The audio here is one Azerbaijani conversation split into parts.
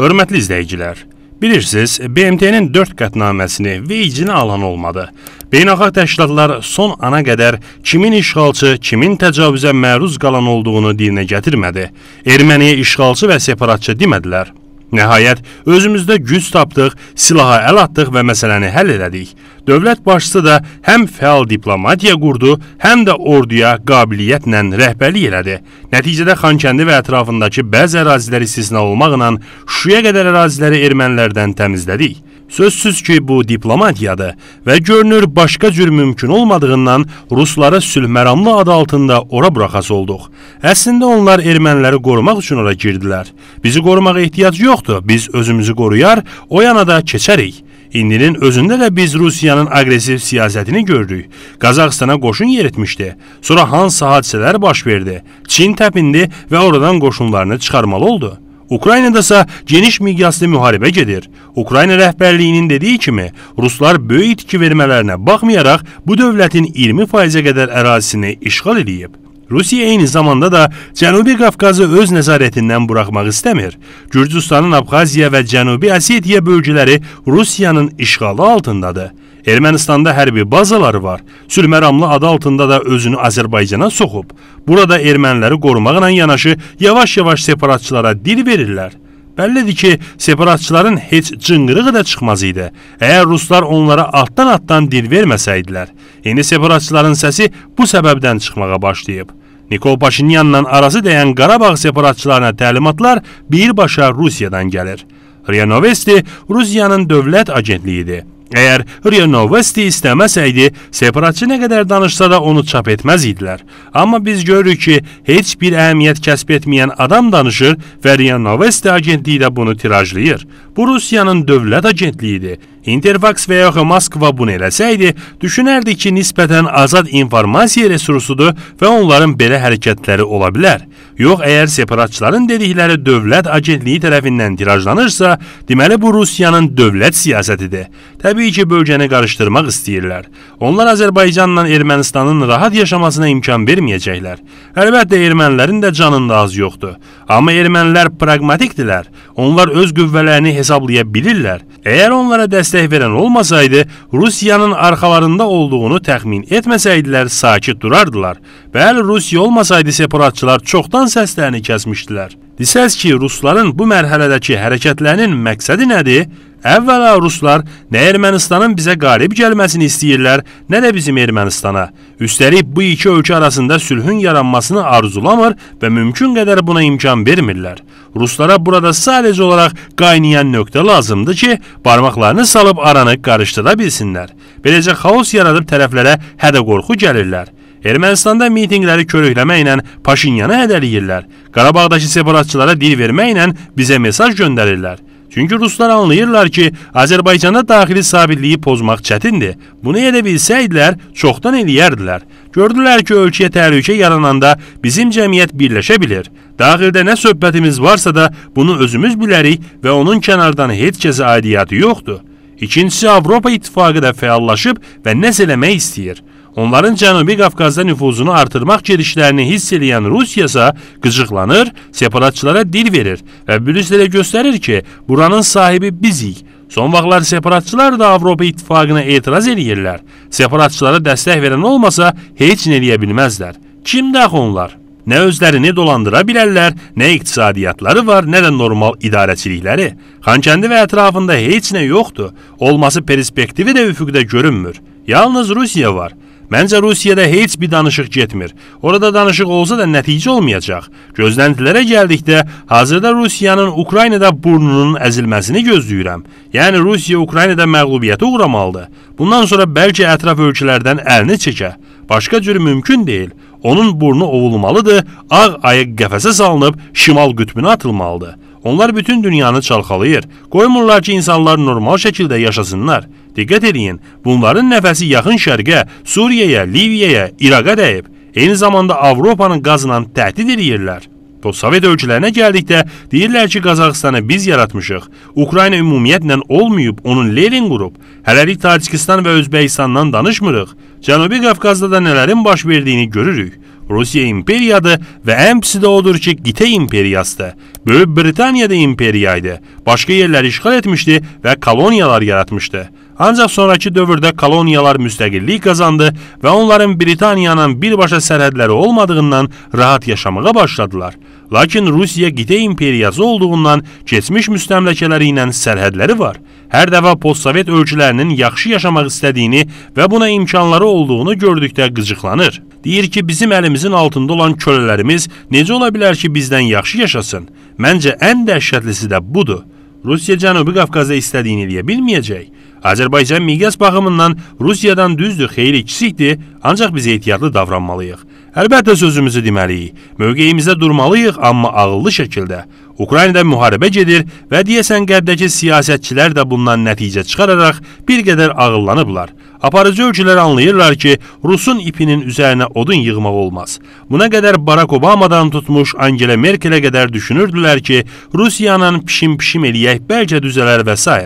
Hörmətli izləyicilər, bilirsiniz, BMT-nin 4 qətnaməsini veyicinə alan olmadı. Beynəlxalq təşkilatlar son ana qədər kimin işğalçı, kimin təcavüzə məruz qalan olduğunu dilinə gətirmədi. Erməniyə işğalçı və separatçı demədilər. Nəhayət, özümüzdə güc tapdıq, silaha əl atdıq və məsələni həll elədik. Dövlət başçısı da həm fəal diplomatiya qurdu, həm də orduya qabiliyyətlə rəhbərlik elədi. Nəticədə Xankəndi və ətrafındakı bəzi ərazilər istisna olmaqla Şuşaya qədər əraziləri ermənilərdən təmizlədik. Sözsüz ki, bu diplomatiyadır və görünür başqa cür mümkün olmadığından rusları sülhməramlı adı altında ora buraxası olduq. Əslində onlar erməniləri qorumaq üçün ora girdilər. Bizi qorumağa ehtiyac yoxdur, biz özümüzü qoruyar, o yana da keçərik. İndinin özündə də biz Rusiyanın aqressiv siyasətini gördük. Qazaxstana qoşun yeritmişdi. Sonra hansı hadisələr baş verdi? Çin təpindi və oradan qoşunlarını çıxarmalı oldu. Ukraynadasa geniş miqyaslı müharibə gedir. Ukrayna rəhbərliyinin dediyi kimi, ruslar böyük itki vermələrinə baxmayaraq bu dövlətin 20%-ə qədər ərazisini işğal edib. Rusiya eyni zamanda da Cənubi Qafqazı öz nəzarətindən buraxmaq istəmir. Gürcüstanın Abxaziya və Cənubi Əsetiya bölgələri Rusiyanın işğalı altındadır. Ermənistanda hərbi bazaları var. Sülməramlı adı altında da özünü Azərbaycana soxub. Burada erməniləri qorumaqla yanaşı yavaş-yavaş separatçılara dil verirlər. Bəllidir ki, separatçıların heç cınqırığı da çıxmaz idi. Əgər ruslar onlara altdan-altdan dil verməsəydilər, indi separatçıların səsi bu səbəbdən çıxmağa başlayıb. Nikol Paşinyanla arası dəyən Qarabağ separatçılarına təlimatlar birbaşa Rusiyadan gəlir. RIA Novosti Rusiyanın dövlət agentliyidir. Əgər Rio Novosti istəməsəydi, separatçı nə qədər danışsa da onu çap etməz idilər. Amma biz görürük ki, heç bir əhəmiyyət kəsb etməyən adam danışır və Rio Novosti agentliyi də bunu tirajlayır. Bu Rusiyanın dövlət agentliyidir. Interfax və yaxud Moskva bunu eləsəydi, düşünərdi ki, nisbətən azad informasiya resursudur və onların belə hərəkətləri ola bilər. Yox, əgər separatçıların dedikləri dövlət agentliyi tərəfindən tirajlanırsa, deməli bu Rusiyanın dövlət siyasətidir. Təbii ki, bölgəni qarışdırmaq istəyirlər. Onlar Azərbaycanla Ermənistanın rahat yaşamasına imkan verməyəcəklər. Əlbəttə, ermənilərin də canında az yoxdur. Amma ermənilər praqmatikdirlər. Onlar öz qüvvələrini hesablaya bilirlər. Əgər onlara dəstək dəstək verən olmasaydı, Rusiyanın arxalarında olduğunu təxmin etməsəydilər, sakit durardılar. Bəli, Rusiya olmasaydı separatçılar çoxdan səslərini kəsmişdilər. Desəz ki, rusların bu mərhələdəki hərəkətlərinin məqsədi nədir? Əvvəla ruslar nə Ermənistanın bizə qalib gəlməsini istəyirlər, nə də bizim Ermənistana. Üstəlik bu iki ölkə arasında sülhün yaranmasını arzulamır və mümkün qədər buna imkan vermirlər. Ruslara burada sadəcə olaraq qaynayan nöqtə lazımdır ki, barmaqlarını salıb aranı qarışdıra bilsinlər. Beləcə xaos yaradıb tərəflərə hədə qorxu gəlirlər. Ermənistanda mitinqləri körükləməklə Paşinyanı hədələyirlər. Qarabağdakı separatçılara dil verməklə bizə mesaj göndərirlər. Çünki ruslar anlayırlar ki, Azərbaycanda daxili sabitliyi pozmaq çətindir. Bunu edə bilsəydilər, çoxdan eləyərdilər. Gördülər ki, ölkəyə təhlükə yarananda bizim cəmiyyət birləşə bilər. Daxildə nə söhbətimiz varsa da bunu özümüz bilərik və onun kənardan heç kəsə aidiyyatı yoxdur. İkincisi, Avropa İttifaqı da fəallaşıb və nəs eləmək istəyir. Onların Cənubi Qafqazda nüfuzunu artırmaq gedişlərini hiss eləyən Rusiya isə qıcıqlanır, separatçılara dil verir və Brüsselə göstərir ki, buranın sahibi bizik. Son vaxtlar separatçılar da Avropa İttifaqına etiraz eləyirlər. Separatçılara dəstək verən olmasa heç nə eləyə bilməzlər. Kim dəxi onlar? Nə özlərini dolandıra bilərlər, nə iqtisadiyyatları var, nə də normal idarəçilikləri. Xankəndi və ətrafında heç nə yoxdur. Olması perspektivi də üfüqdə görünmür. Yalnız Rusiya var. Məncə Rusiyada heç bir danışıq getmir. Orada danışıq olsa da nəticə olmayacaq. Gözləntilərə gəldikdə, hazırda Rusiyanın Ukraynada burnunun əzilməsini gözləyirəm. Yəni Rusiya Ukraynada məğlubiyyətə uğramalıdır. Bundan sonra bəlkə ətraf ölkələrdən əlini çəkə. Başqa cür mümkün deyil. Onun burnu ovulmalıdır, ağ ayıq qəfəsə salınıb şimal qütbünə atılmalıdır. Onlar bütün dünyanı çalxalayır. Qoymurlar ki, insanlar normal şəkildə yaşasınlar. Diqqət eləyin, bunların nəfəsi yaxın şərqə, Suriyaya, Liviyaya, İraqa dəyib. Eyni zamanda Avropanın qazla təhdid eləyirlər. Postsovet ölkələrinə gəldikdə deyirlər ki, Qazaxıstanı biz yaratmışıq. Ukrayna ümumiyyətlə olmayıb, onun Lenin qurub. Hələlik Tacikistan və Özbəkistandan danışmırıq. Cənubi Qafqazda da nələrin baş verdiyini görürük. Rusiya imperiyadır və ən pisi də odur ki, qitə imperiyasıdır. Böyük Britaniya da imperiyaydı. Başqa yerləri işğal etmişdi və koloniyalar yaratmışdı. Ancaq sonrakı dövrdə koloniyalar müstəqillik qazandı və onların Britaniyanın birbaşa sərhədləri olmadığından rahat yaşamağa başladılar. Lakin Rusiya qitə imperiyası olduğundan keçmiş müstəmləkələri ilə sərhədləri var. Hər dəfə postsovet ölkələrinin yaxşı yaşamaq istədiyini və buna imkanları olduğunu gördükdə qıcıqlanır. Deyir ki, bizim əlimizin altında olan kölələrimiz necə ola bilər ki, bizdən yaxşı yaşasın? Məncə ən dəhşətlisi də budur. Rusiya Cənubi Qafqaza istədiyini eləyə bilməyəcək. Azərbaycan miqyas baxımından Rusiyadan düzdür, xeyli kiçikdir, ancaq biz ehtiyatlı davranmalıyıq. Əlbəttə sözümüzü deməliyik. Mövqeyimizdə durmalıyıq, amma ağıllı şəkildə. Ukraynada müharibə gedir və deyəsən Qərbdəki siyasətçilər də bundan nəticə çıxararaq bir qədər ağıllanıblar. Aparıcı ölçülər anlayırlar ki, Rusun ipinin üzərinə odun yığmaq olmaz. Buna qədər Barack Obamadan tutmuş Angela Merkelə qədər düşünürdülər ki, Rusiyanın pişim-pişim eləyək bəlkə düzələr və s.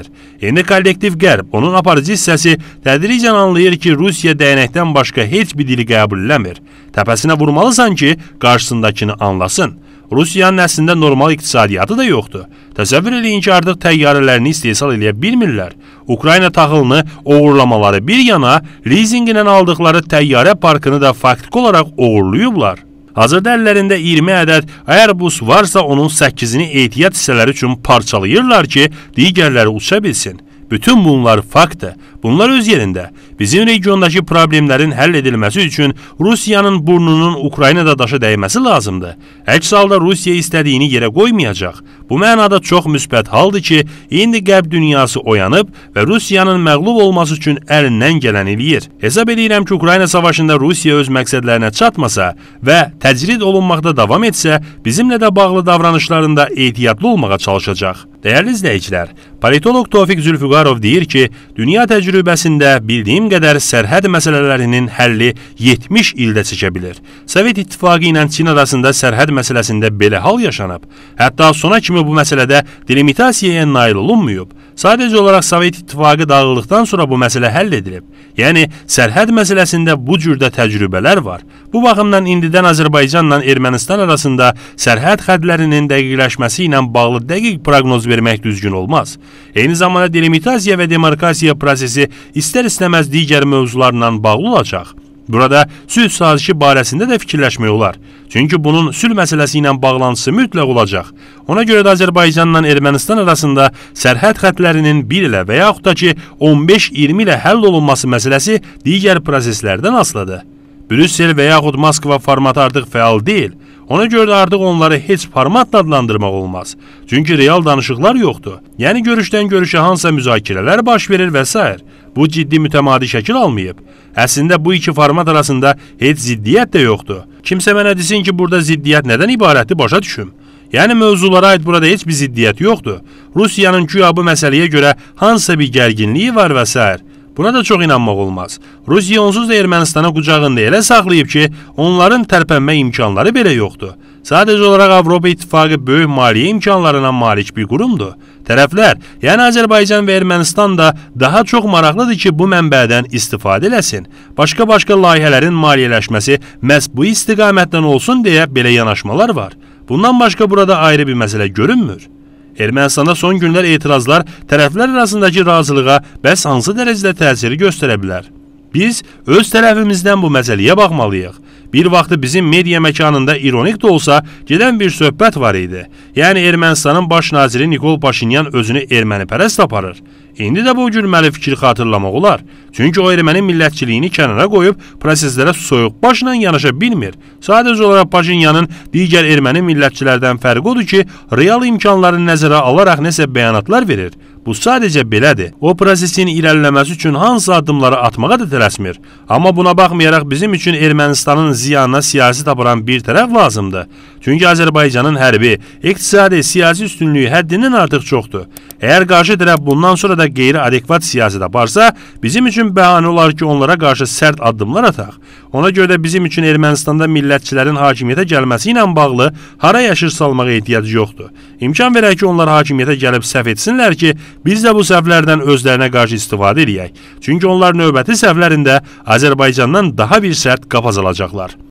İndi kollektiv qərb, onun aparıcı hissəsi tədricən anlayır ki, Rusiya dəyənəkdən başqa heç bir dili qəbul eləmir. Təpəsinə vurmalısan ki, qarşısındakını anlasın. Rusiyanın əslində normal iqtisadiyyatı da yoxdur. Təsəvvür eləyin ki, artıq təyyarələrini istehsal eləyə bilmirlər. Ukrayna taxılını oğurlamaları bir yana, lizinqlə aldıqları təyyarə parkını da faktiki olaraq oğurluyublar. Hazırda əllərində 20 ədəd Airbus varsa, onun 8-ini ehtiyat hissələri üçün parçalayırlar ki, digərləri uça bilsin. Bütün bunlar faktdır. Bunlar öz yerində bizim regiondakı problemlərin həll edilməsi üçün Rusiyanın burnunun Ukraynada daşa dəyməsi lazımdır. Əks halda Rusiya istədiyini yerə qoymayacaq. Bu mənada çox müsbət haldır ki, indi Qərb dünyası oyanıb və Rusiyanın məğlub olması üçün əlindən gələn eləyir. Hesab edirəm ki, Ukrayna savaşında Rusiya öz məqsədlərinə çatmasa və təcrid olunmaqda davam etsə, bizimlə də bağlı davranışlarında ehtiyatlı olmağa çalışacaq. Dəyərli izləyicilər, politoloq Tofiq Zülfüqarov deyir ki, dünya təcrübəsində bildiyim qədər sərhəd məsələlərinin həlli 70 ildə çəkə bilər. Sovet İttifaqı ilə Çin arasında sərhəd məsələsində belə hal yaşanıb. Hətta sona kimi bu məsələdə delimitasiyaya nail olunmayıb. Sadəcə olaraq Sovet İttifaqı dağıldıqdan sonra bu məsələ həll edilib. Yəni sərhəd məsələsində bu cürdə təcrübələr var. Bu baxımdan indidən Azərbaycanla Ermənistan arasında sərhəd xəttlərinin dəqiqləşməsi ilə bağlı dəqiq proqnoz vermək düzgün olmaz. Eyni zamanda delimitasiya və demarkasiya prosesi istər-istəməz digər mövzularla bağlı olacaq. Burada sülh sazişi barəsində də fikirləşmək olar. Çünki bunun sülh məsələsi ilə bağlantısı mütləq olacaq. Ona görə də Azərbaycanla Ermənistan arasında sərhəd xətlərinin 1 ilə və yaxud da ki 15-20 ilə həll olunması məsələsi digər proseslərdən asılıdır. Brüssel və yaxud Moskva formatı artıq fəal deyil. Ona görə də artıq onları heç formatla adlandırmaq olmaz. Çünki real danışıqlar yoxdur. Yəni görüşdən görüşə hansısa müzakirələr baş verir və s. Bu ciddi mütəmadi şəkil almayıb. Əslində bu iki format arasında heç ziddiyyət də yoxdur. Kimsə mənə desin ki, burada ziddiyyət nədən ibarətdir, başa düşüm. Yəni mövzulara aid burada heç bir ziddiyyət yoxdur. Rusiyanın güya bu məsələyə görə hansısa bir gərginliyi var və s. Buna da çox inanmaq olmaz. Rusiya onsuz da Ermənistana qucağında elə saxlayıb ki, onların tərpənmə imkanları belə yoxdur. Sadəcə olaraq Avropa İttifaqı böyük maliyyə imkanlarına malik bir qurumdur. Tərəflər, yəni Azərbaycan və Ermənistan da daha çox maraqlıdır ki, bu mənbədən istifadə eləsin. Başqa-başqa layihələrin maliyyələşməsi məhz bu istiqamətdən olsun deyə belə yanaşmalar var. Bundan başqa burada ayrı bir məsələ görünmür. Ermənistanda son günlər etirazlar tərəflər arasındakı razılığa bəs hansı dərəcədə təsiri göstərə bilər? Biz öz tərəfimizdən bu məsələyə baxmalıyıq. Bir vaxtı bizim media məkanında ironik də olsa gedən bir söhbət var idi. Yəni Ermənistanın baş naziri Nikol Paşinyan özünü ermənipərəst aparır. İndi də bu gülməli fikri xatırlamaq olar. Çünki o erməni millətçiliyini kənara qoyub proseslərə soyuq başla yanaşa bilmir. Sadəcə olaraq Paşinyanın digər erməni millətçilərdən fərqi odur ki, real imkanları nəzərə alaraq nəsə bəyanatlar verir. Bu sadəcə belədir. O prosesin irəliləməsi üçün hansı addımları atmağa da tələsmir. Amma buna baxmayaraq bizim üçün Ermənistanın ziyanına siyasi tapıran bir tərəf lazımdır. Çünki Azərbaycanın hərbi, iqtisadi, siyasi üstünlüyü həddindən artıq çoxdur. Əgər qarşı tərəf bundan sonra da qeyri-adekvat siyasət aparsa, bizim üçün bəhanə olar ki, onlara qarşı sərt addımlar ataq. Ona görə də bizim üçün Ermənistanda millətçilərin hakimiyyətə gəlməsi ilə bağlı hara yaşır salmağa ehtiyac yoxdur. İmkan verək ki, onlar hakimiyyətə gəlib səhv etsinlər ki, biz də bu səhvlərdən özlərinə qarşı istifadə edək. Çünki onlar növbəti səhvlərində Azərbaycandan daha bir sərt qapaz alacaqlar.